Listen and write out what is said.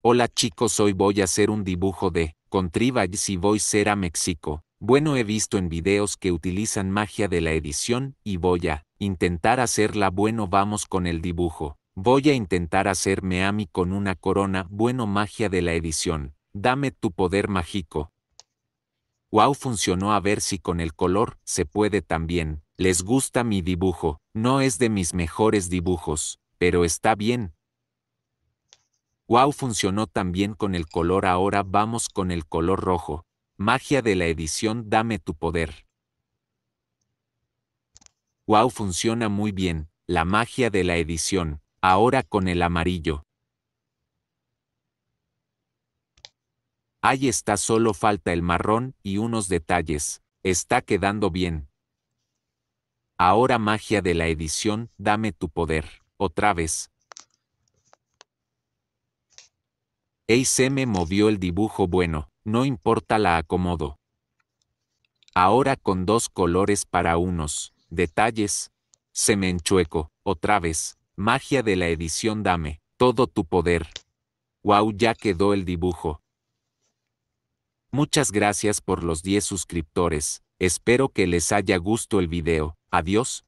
Hola chicos, hoy voy a hacer un dibujo de Contrivage y voy a ser a México. Bueno, he visto en videos que utilizan magia de la edición y voy a intentar hacerla. Bueno, vamos con el dibujo. Voy a intentar hacerme a mí con una corona. Bueno, magia de la edición. Dame tu poder mágico. Wow, funcionó a ver si con el color se puede también. Les gusta mi dibujo. No es de mis mejores dibujos, pero está bien, Wow funcionó también con el color ahora vamos con el color rojo. Magia de la edición Dame tu poder. Wow funciona muy bien, la magia de la edición, ahora con el amarillo. Ahí está, solo falta el marrón y unos detalles. Está quedando bien. Ahora magia de la edición, dame tu poder. Otra vez, Ey se me movió el dibujo bueno, no importa la acomodo. Ahora con dos colores para unos, detalles. Se me enchueco, otra vez, magia de la edición dame, todo tu poder. Wow, ya quedó el dibujo. Muchas gracias por los 10 suscriptores, espero que les haya gusto el video, adiós.